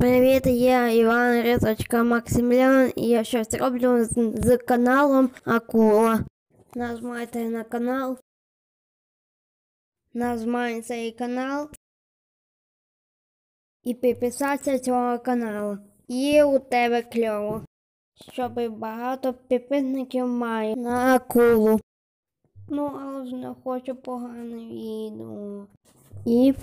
Привіт, я Іван Риточка Максимлян і я щось роблю з, з каналом Акула. Нажмайте на канал. Нажмайте цей канал. І підписатися цього каналу. І у тебе кльово. Щоб багато підписників маю на акулу. Ну, але ж не хочу погане відео. І